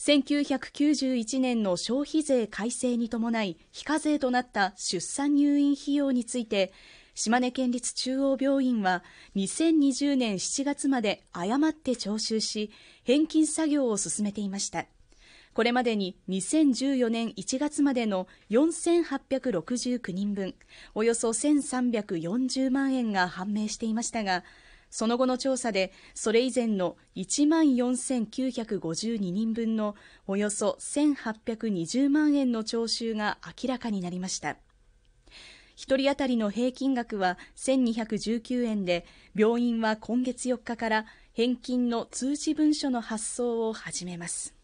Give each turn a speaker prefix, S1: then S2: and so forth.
S1: 1991年の消費税改正に伴い非課税となった出産入院費用について島根県立中央病院は2020年7月まで誤って徴収し返金作業を進めていましたこれまでに2014年1月までの4869人分およそ1340万円が判明していましたがその後の調査で、それ以前の1万4952人分のおよそ1820万円の徴収が明らかになりました。1人当たりの平均額は1219円で、病院は今月4日から返金の通知文書の発送を始めます。